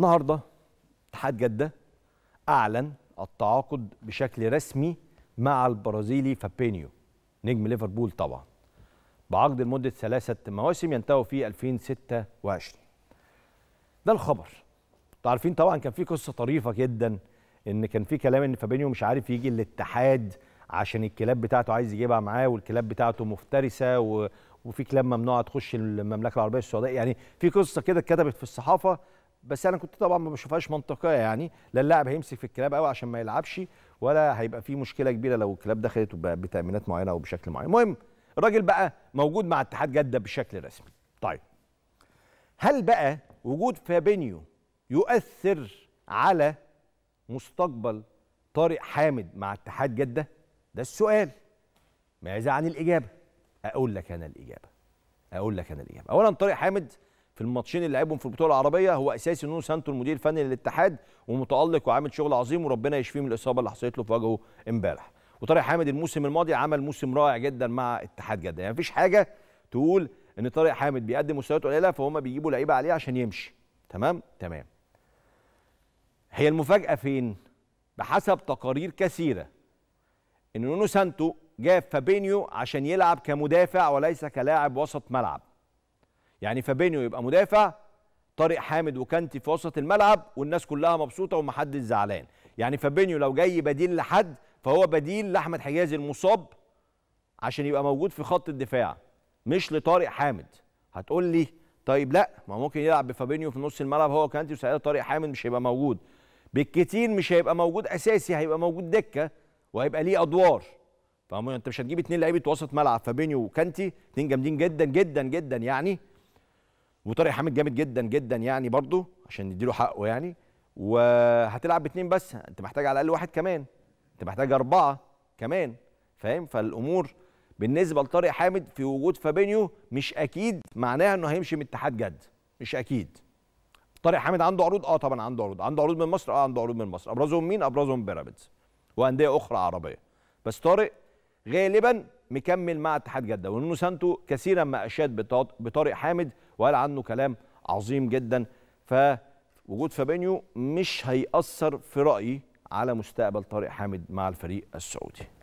النهارده اتحاد جده اعلن التعاقد بشكل رسمي مع البرازيلي فابينيو نجم ليفربول طبعا بعقد لمده ثلاثه مواسم ينتهوا في 2026 ده الخبر انتوا عارفين طبعا كان في قصه طريفه جدا ان كان في كلام ان فابينيو مش عارف يجي الاتحاد عشان الكلاب بتاعته عايز يجيبها معاه والكلاب بتاعته مفترسه و... وفي كلاب ممنوعه تخش المملكه العربيه السعوديه يعني في قصه كده اتكتبت في الصحافه بس انا كنت طبعا ما بشوفهاش منطقيه يعني لا اللاعب هيمسك في الكلاب قوي عشان ما يلعبش ولا هيبقى في مشكله كبيره لو الكلاب دخلت بتامينات معينه او بشكل معين المهم الراجل بقى موجود مع اتحاد جده بشكل رسمي طيب هل بقى وجود فابينيو يؤثر على مستقبل طارق حامد مع اتحاد جده ده السؤال ماذا عن الاجابه اقول لك انا الاجابه اقول لك انا الاجابه اولا طارق حامد في الماتشين اللي لعبهم في البطوله العربيه هو اساسي نونو سانتو المدير الفني للاتحاد ومتالق وعامل شغل عظيم وربنا يشفيه من الاصابه اللي حصلت له في وجهه امبارح وطارق حامد الموسم الماضي عمل موسم رائع جدا مع اتحاد جده يعني مفيش حاجه تقول ان طارق حامد بيقدم مستويات قليله فهم بيجيبوا لعيبه عليه عشان يمشي تمام تمام هي المفاجاه فين بحسب تقارير كثيره ان نونو سانتو جاب فابينيو عشان يلعب كمدافع وليس كلاعب وسط ملعب يعني فابينيو يبقى مدافع طارق حامد وكانتي في وسط الملعب والناس كلها مبسوطه ومحدش زعلان يعني فابينيو لو جاي بديل لحد فهو بديل لاحمد حجازي المصاب عشان يبقى موجود في خط الدفاع مش لطارق حامد هتقول لي طيب لا ما ممكن يلعب بفابينيو في نص الملعب هو كانتي وساعتها طارق حامد مش هيبقى موجود بالكتير مش هيبقى موجود اساسي هيبقى موجود دكه وهيبقى ليه ادوار فانت مش هتجيب اتنين لعيبه وسط ملعب فابينيو وكانتي اتنين جامدين جدا جدا جدا يعني وطارق حامد جامد جدا جدا يعني برضه عشان نديله حقه يعني وهتلعب باثنين بس انت محتاج على الاقل واحد كمان انت محتاج اربعه كمان فاهم فالامور بالنسبه لطارق حامد في وجود فابينيو مش اكيد معناها انه هيمشي من اتحاد جد مش اكيد طارق حامد عنده عروض اه طبعا عنده عروض عنده عروض من مصر اه عنده عروض من مصر ابرزهم مين ابرزهم بيراميدز وانديه اخرى عربيه بس طارق غالبا مكمل مع اتحاد جده ونونو سانتو كثيرا ما اشاد بطارق حامد وقال عنه كلام عظيم جدا فوجود فابينيو مش هيأثر في رأيي على مستقبل طارق حامد مع الفريق السعودي